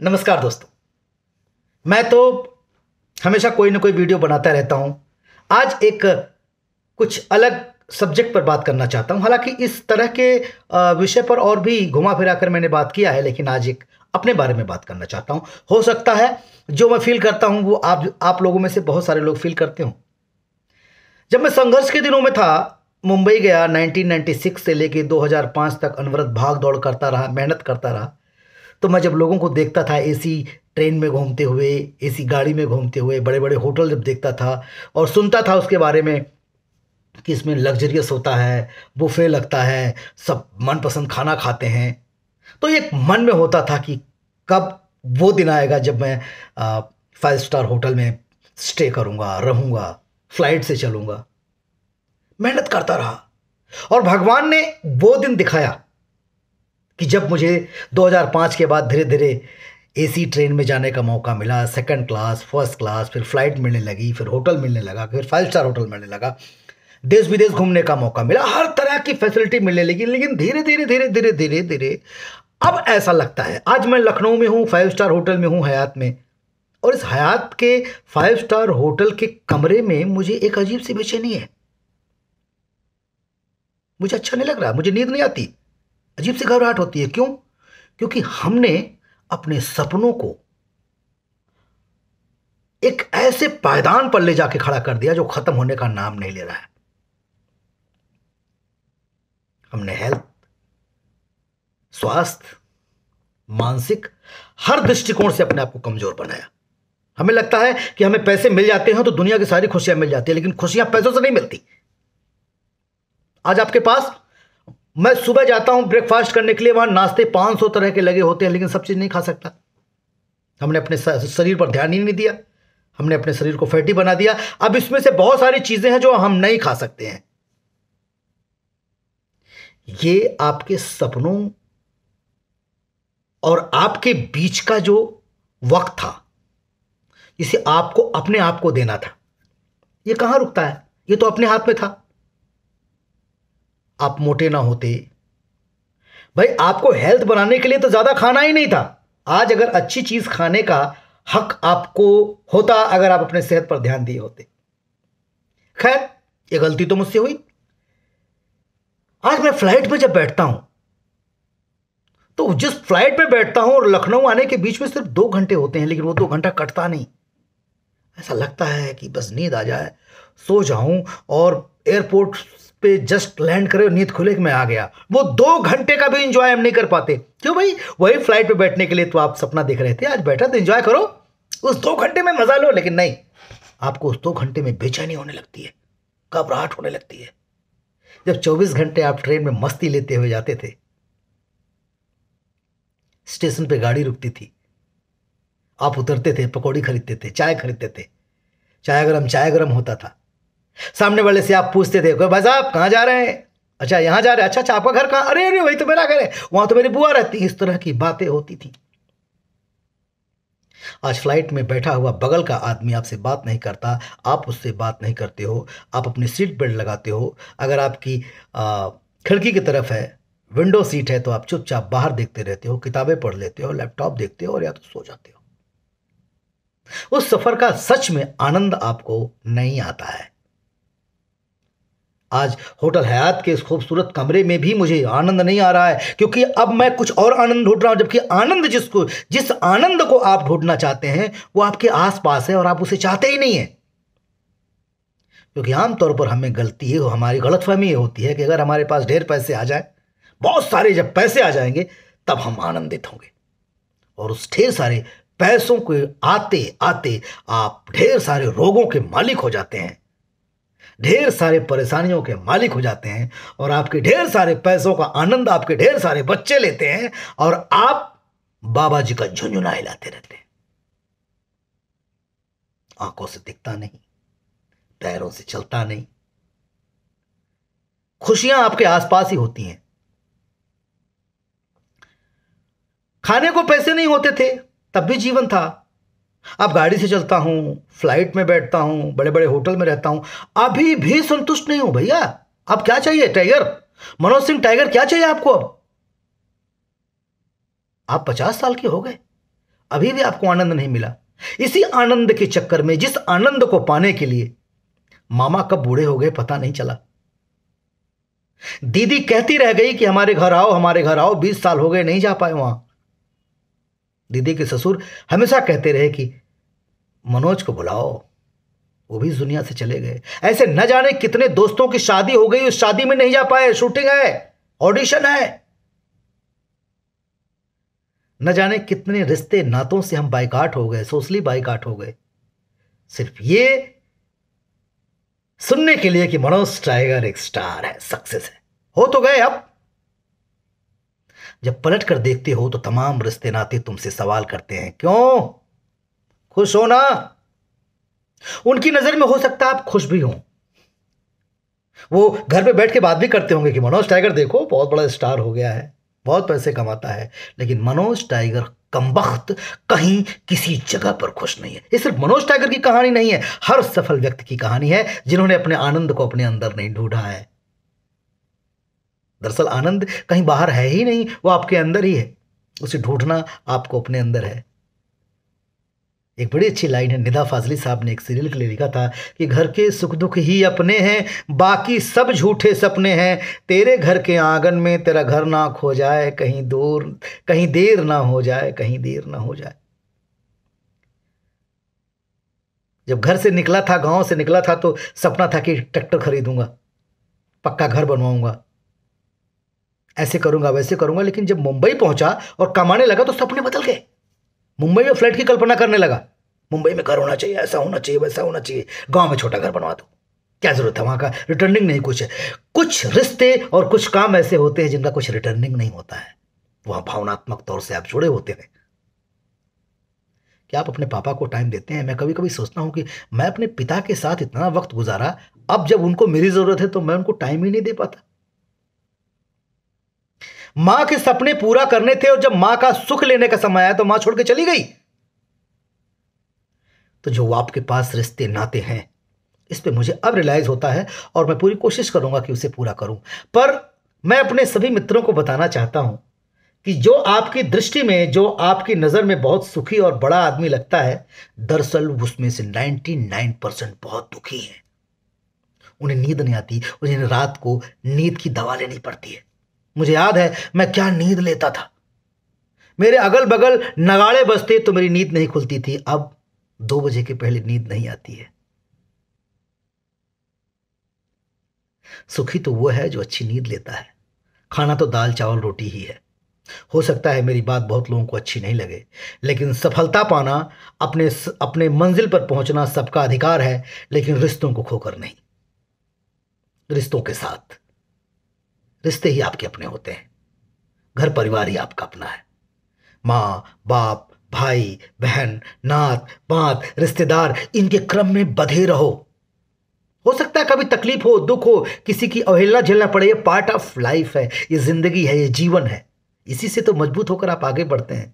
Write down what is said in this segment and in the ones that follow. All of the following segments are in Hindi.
नमस्कार दोस्तों मैं तो हमेशा कोई ना कोई वीडियो बनाता रहता हूँ आज एक कुछ अलग सब्जेक्ट पर बात करना चाहता हूँ हालांकि इस तरह के विषय पर और भी घुमा फिरा कर मैंने बात किया है लेकिन आज एक अपने बारे में बात करना चाहता हूँ हो सकता है जो मैं फील करता हूँ वो आप आप लोगों में से बहुत सारे लोग फील करते हो जब मैं संघर्ष के दिनों में था मुंबई गया 1996 से लेकर 2005 तक अनवरत भाग दौड़ करता रहा मेहनत करता रहा तो मैं जब लोगों को देखता था ऐसी ट्रेन में घूमते हुए ऐसी गाड़ी में घूमते हुए बड़े बड़े होटल जब देखता था और सुनता था उसके बारे में कि इसमें लग्जरियस होता है बुफे लगता है सब मनपसंद खाना खाते हैं तो एक मन में होता था कि कब वो दिन आएगा जब मैं फाइव स्टार होटल में स्टे करूँगा रहूँगा फ्लाइट से चलूँगा मेहनत करता रहा और भगवान ने वो दिन दिखाया कि जब मुझे 2005 के बाद धीरे धीरे एसी ट्रेन में जाने का मौका मिला सेकंड क्लास फर्स्ट क्लास फिर फ्लाइट मिलने लगी फिर होटल मिलने लगा फिर फाइव स्टार होटल मिलने लगा देश विदेश घूमने का मौका मिला हर तरह की फैसिलिटी मिलने लगी लेकिन धीरे धीरे धीरे धीरे धीरे धीरे अब ऐसा लगता है आज मैं लखनऊ में हूँ फाइव स्टार होटल में हूँ हयात में और इस हयात के फाइव स्टार होटल के कमरे में मुझे एक अजीब सी बेचैनी है मुझे अच्छा नहीं लग रहा मुझे नींद नहीं आती अजीब सी घबराहट होती है क्यों क्योंकि हमने अपने सपनों को एक ऐसे पायदान पर ले जाके खड़ा कर दिया जो खत्म होने का नाम नहीं ले रहा है हमने हेल्थ स्वास्थ्य मानसिक हर दृष्टिकोण से अपने आप को कमजोर बनाया हमें लगता है कि हमें पैसे मिल जाते हैं तो दुनिया की सारी खुशियां मिल जाती है लेकिन खुशियां पैसों से नहीं मिलती आज आपके पास मैं सुबह जाता हूं ब्रेकफास्ट करने के लिए वहां नाश्ते 500 तरह के लगे होते हैं लेकिन सब चीज़ नहीं खा सकता हमने अपने शरीर पर ध्यान ही नहीं दिया हमने अपने शरीर को फैटी बना दिया अब इसमें से बहुत सारी चीज़ें हैं जो हम नहीं खा सकते हैं ये आपके सपनों और आपके बीच का जो वक्त था इसे आपको अपने आप को देना था ये कहां रुकता है ये तो अपने हाथ में था आप मोटे ना होते भाई आपको हेल्थ बनाने के लिए तो ज़्यादा खाना ही नहीं था आज अगर अच्छी चीज़ खाने का हक आपको होता अगर आप अपने सेहत पर ध्यान दिए होते खैर ये गलती तो मुझसे हुई आज मैं फ्लाइट में जब बैठता हूं तो जिस फ्लाइट में बैठता हूं और लखनऊ आने के बीच में सिर्फ दो घंटे होते हैं लेकिन वो दो घंटा कटता नहीं ऐसा लगता है कि बस नींद आ जाए सो जाऊं और एयरपोर्ट पे जस्ट लैंड करे नींद खुले कि मैं आ गया वो दो घंटे का भी इंजॉय हम नहीं कर पाते क्यों भाई वही फ्लाइट पे बैठने के लिए तो आप सपना देख रहे थे आज बैठा तो इंजॉय करो उस दो घंटे में मजा लो लेकिन नहीं आपको उस दो घंटे में बेचैनी होने लगती है घबराहट होने लगती है जब 24 घंटे आप ट्रेन में मस्ती लेते हुए जाते थे स्टेशन पे गाड़ी रुकती थी आप उतरते थे पकौड़ी खरीदते थे चाय खरीदते थे चाय गरम चाय गरम होता था सामने वाले से आप पूछते थे भाई साहब कहाँ जा रहे हैं अच्छा यहाँ जा रहे हैं अच्छा अच्छा आपका घर कहाँ अरे अरे वही तो मेरा घर है वहां तो मेरी बुआ रहती इस तरह की बातें होती थी आज फ्लाइट में बैठा हुआ बगल का आदमी आपसे बात नहीं करता आप उससे बात नहीं करते हो आप अपनी सीट बेल्ट लगाते हो अगर आपकी खिड़की की तरफ है विंडो सीट है तो आप चुपचाप बाहर देखते रहते हो किताबें पढ़ लेते हो लैपटॉप देखते हो और या तो सो जाते हो उस सफर का सच में आनंद आपको नहीं आता है आज होटल हयात के इस खूबसूरत कमरे में भी मुझे आनंद नहीं आ रहा है क्योंकि अब मैं कुछ और आनंद ढूंढ रहा हूँ जबकि आनंद जिसको जिस आनंद को आप ढूंढना चाहते हैं वो आपके आसपास है और आप उसे चाहते ही नहीं हैं क्योंकि आमतौर पर हमें गलती है हमारी गलतफहमी ये होती है कि अगर हमारे पास ढेर पैसे आ जाए बहुत सारे जब पैसे आ जाएंगे तब हम आनंदित होंगे और उस ढेर सारे पैसों के आते आते आप ढेर सारे रोगों के मालिक हो जाते हैं ढेर सारे परेशानियों के मालिक हो जाते हैं और आपके ढेर सारे पैसों का आनंद आपके ढेर सारे बच्चे लेते हैं और आप बाबा जी का झुंझुना हिलाते रहते हैं आंखों से दिखता नहीं पैरों से चलता नहीं खुशियां आपके आसपास ही होती हैं खाने को पैसे नहीं होते थे तब भी जीवन था अब गाड़ी से चलता हूँ फ्लाइट में बैठता हूँ बड़े बड़े होटल में रहता हूँ अभी भी संतुष्ट नहीं हूँ भैया अब क्या चाहिए टाइगर मनोज सिंह टाइगर क्या चाहिए आपको अब आप पचास साल के हो गए अभी भी आपको आनंद नहीं मिला इसी आनंद के चक्कर में जिस आनंद को पाने के लिए मामा कब बूढ़े हो गए पता नहीं चला दीदी कहती रह गई कि हमारे घर आओ हमारे घर आओ बीस साल हो गए नहीं जा पाए वहां दीदी के ससुर हमेशा कहते रहे कि मनोज को बुलाओ वो भी इस दुनिया से चले गए ऐसे न जाने कितने दोस्तों की शादी हो गई उस शादी में नहीं जा पाए शूटिंग है ऑडिशन है न जाने कितने रिश्ते नातों से हम बाइकाट हो गए सोशली बाइकाट हो गए सिर्फ ये सुनने के लिए कि मनोज टाइगर एक स्टार है सक्सेस है हो तो गए अब जब पलट कर देखते हो तो तमाम रिश्ते नाते तुमसे सवाल करते हैं क्यों खुश हो ना उनकी नजर में हो सकता आप खुश भी हो वो घर पे बैठ के बात भी करते होंगे कि मनोज टाइगर देखो बहुत बड़ा स्टार हो गया है बहुत पैसे कमाता है लेकिन मनोज टाइगर कम वक्त कहीं किसी जगह पर खुश नहीं है ये सिर्फ मनोज टाइगर की कहानी नहीं है हर सफल व्यक्ति की कहानी है जिन्होंने अपने आनंद को अपने अंदर नहीं ढूंढा है दरअसल आनंद कहीं बाहर है ही नहीं वो आपके अंदर ही है उसे ढूंढना आपको अपने अंदर है एक बड़ी अच्छी लाइन है निधा फाजली साहब ने एक सीरियल के लिए लिखा था कि घर के सुख दुख ही अपने हैं बाकी सब झूठे सपने हैं तेरे घर के आंगन में तेरा घर ना खो जाए कहीं दूर कहीं देर ना हो जाए कहीं देर ना हो जाए जब घर से निकला था गांव से निकला था तो सपना था कि ट्रैक्टर खरीदूंगा पक्का घर बनवाऊंगा ऐसे करूंगा वैसे करूंगा लेकिन जब मुंबई पहुंचा और कमाने लगा तो सपने बदल गए मुंबई में फ्लैट की कल्पना करने लगा मुंबई में घर होना चाहिए ऐसा होना चाहिए वैसा होना चाहिए गांव में छोटा घर बनवा दो क्या जरूरत है वहां का रिटर्निंग नहीं कुछ है कुछ रिश्ते और कुछ काम ऐसे होते हैं जिनका कुछ रिटर्निंग नहीं होता है वहां भावनात्मक तौर से आप जुड़े होते हैं क्या आप अपने पापा को टाइम देते हैं मैं कभी कभी सोचता हूं कि मैं अपने पिता के साथ इतना वक्त गुजारा अब जब उनको मेरी ज़रूरत है तो मैं उनको टाइम ही नहीं दे पाता मां के सपने पूरा करने थे और जब मां का सुख लेने का समय आया तो मां छोड़ के चली गई तो जो आपके पास रिश्ते नाते हैं इस पे मुझे अब रिलाइज होता है और मैं पूरी कोशिश करूंगा कि उसे पूरा करूं पर मैं अपने सभी मित्रों को बताना चाहता हूं कि जो आपकी दृष्टि में जो आपकी नज़र में बहुत सुखी और बड़ा आदमी लगता है दरअसल उसमें से 99 परसेंट बहुत दुखी है उन्हें नींद नहीं आती उन्हें रात को नींद की दवा लेनी पड़ती है मुझे याद है मैं क्या नींद लेता था मेरे अगल बगल नगाड़े बजते तो मेरी नींद नहीं खुलती थी अब दो बजे के पहले नींद नहीं आती है सुखी तो वो है जो अच्छी नींद लेता है खाना तो दाल चावल रोटी ही है हो सकता है मेरी बात बहुत लोगों को अच्छी नहीं लगे लेकिन सफलता पाना अपने अपने मंजिल पर पहुंचना सबका अधिकार है लेकिन रिश्तों को खोकर नहीं रिश्तों के साथ रिश्ते ही आपके अपने होते हैं घर परिवार ही आपका अपना है माँ बाप भाई बहन नात बात रिश्तेदार इनके क्रम में बधे रहो हो सकता है कभी तकलीफ हो दुख हो किसी की अवहेलना झेलना पड़े ये पार्ट ऑफ लाइफ है ये जिंदगी है ये जीवन है इसी से तो मजबूत होकर आप आगे बढ़ते हैं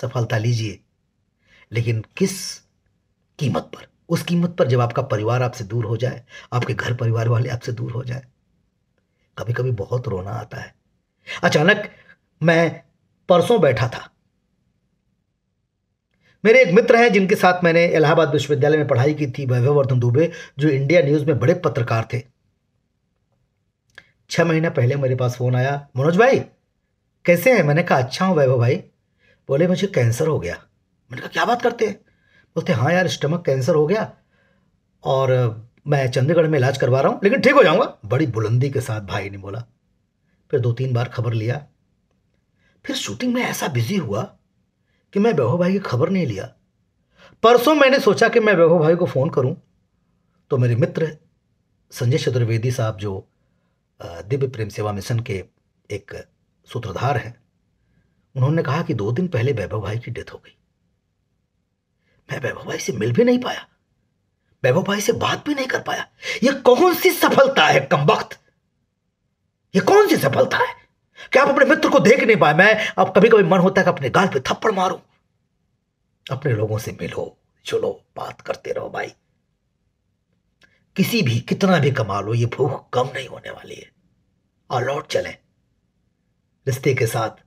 सफलता लीजिए लेकिन किस कीमत पर उस कीमत पर जब आपका परिवार आपसे दूर हो जाए आपके घर परिवार वाले आपसे दूर हो जाए कभी कभी बहुत रोना आता है अचानक मैं परसों बैठा था मेरे एक मित्र हैं जिनके साथ मैंने इलाहाबाद विश्वविद्यालय में पढ़ाई की थी वैभवर्धन दुबे जो इंडिया न्यूज में बड़े पत्रकार थे छह महीना पहले मेरे पास फोन आया मनोज भाई कैसे हैं मैंने कहा अच्छा हूं वैभव भाई बोले मुझे कैंसर हो गया मैंने कहा क्या बात करते हैं बोलते हाँ यार स्टमक कैंसर हो गया और मैं चंडीगढ़ में इलाज करवा रहा हूँ लेकिन ठीक हो जाऊँगा बड़ी बुलंदी के साथ भाई ने बोला फिर दो तीन बार खबर लिया फिर शूटिंग में ऐसा बिजी हुआ कि मैं वैभव भाई की खबर नहीं लिया परसों मैंने सोचा कि मैं वैभव भाई को फ़ोन करूं तो मेरे मित्र संजय चतुर्वेदी साहब जो दिव्य प्रेम सेवा मिशन के एक सूत्रधार हैं उन्होंने कहा कि दो दिन पहले वैभव भाई की डेथ हो गई मैं वैभव भाई से मिल भी नहीं पाया वैभव भाई से बात भी नहीं कर पाया यह कौन सी सफलता है कम वक्त यह कौन सी सफलता है क्या आप अपने मित्र को देख नहीं पाए मैं अब कभी कभी मन होता है कि अपने गाल पे थप्पड़ मारू अपने लोगों से मिलो चलो बात करते रहो भाई किसी भी कितना भी कमा लो ये भूख कम नहीं होने वाली है और लौट चले रिश्ते के साथ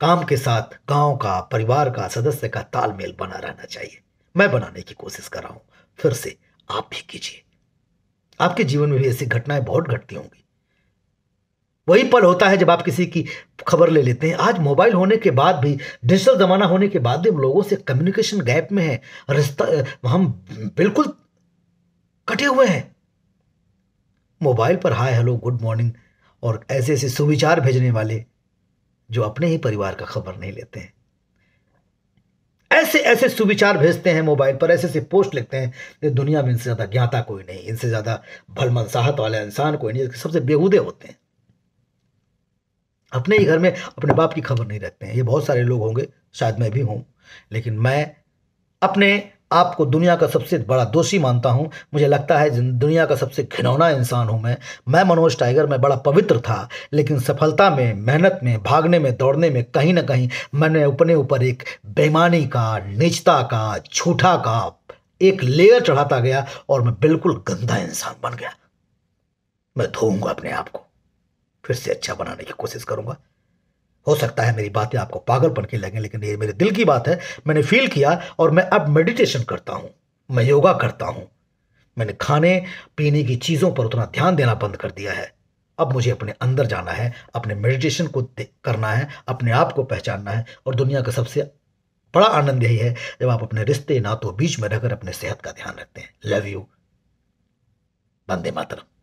काम के साथ गांव का परिवार का सदस्य का तालमेल बना रहना चाहिए मैं बनाने की कोशिश कर रहा हूं फिर से आप भी कीजिए आपके जीवन में भी ऐसी घटनाएं बहुत घटती होंगी वही पल होता है जब आप किसी की खबर ले लेते हैं आज मोबाइल होने के बाद भी डिजिटल ज़माना होने के बाद भी हम लोगों से कम्युनिकेशन गैप में है रिश्ता हम बिल्कुल कटे हुए हैं मोबाइल पर हाय हेलो गुड मॉर्निंग और ऐसे ऐसे सुविचार भेजने वाले जो अपने ही परिवार का खबर नहीं लेते हैं ऐसे ऐसे सुविचार भेजते हैं मोबाइल पर ऐसे ऐसे पोस्ट लिखते हैं कि दुनिया में इनसे ज़्यादा ज्ञाता कोई नहीं इनसे ज़्यादा भलमनसाहत वाला इंसान कोई नहीं सबसे बेहूदे होते हैं अपने ही घर में अपने बाप की खबर नहीं रखते हैं ये बहुत सारे लोग होंगे शायद मैं भी हूं लेकिन मैं अपने आपको दुनिया का सबसे बड़ा दोषी मानता हूँ मुझे लगता है दुनिया का सबसे घिनौना इंसान हूँ मैं मैं मनोज टाइगर मैं बड़ा पवित्र था लेकिन सफलता में मेहनत में भागने में दौड़ने में कहीं ना कहीं मैंने अपने ऊपर एक बेईमानी का निचता का झूठा का एक लेयर चढ़ाता गया और मैं बिल्कुल गंदा इंसान बन गया मैं धोऊंगा अपने आप को फिर से अच्छा बनाने की कोशिश करूंगा हो सकता है मेरी बातें आपको पागलपन की लगें लेकिन ये मेरे दिल की बात है मैंने फील किया और मैं अब मेडिटेशन करता हूँ मैं योगा करता हूँ मैंने खाने पीने की चीज़ों पर उतना ध्यान देना बंद कर दिया है अब मुझे अपने अंदर जाना है अपने मेडिटेशन को करना है अपने आप को पहचानना है और दुनिया का सबसे बड़ा आनंद यही है जब आप अपने रिश्ते नातों बीच में रहकर अपने सेहत का ध्यान रखते हैं लव यू वंदे मातरम